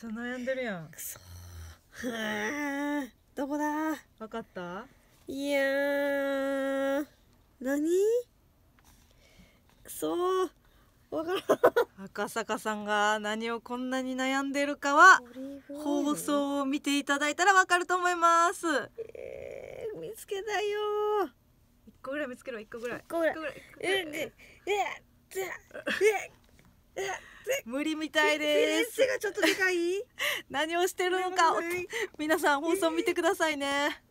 そ悩んでるやんくそはあどこだわかったいやー何くそわからん赤坂さんが何をこんなに悩んでるかは放送を見ていただいたらわかると思います、えー、見つけたよ一個ぐらい見つけろ一個ぐらい一個ぐらい一個ぐらいええええええ無理みたいです。ちょっとでかい 何をしてるのか、皆さん放送見てくださいね。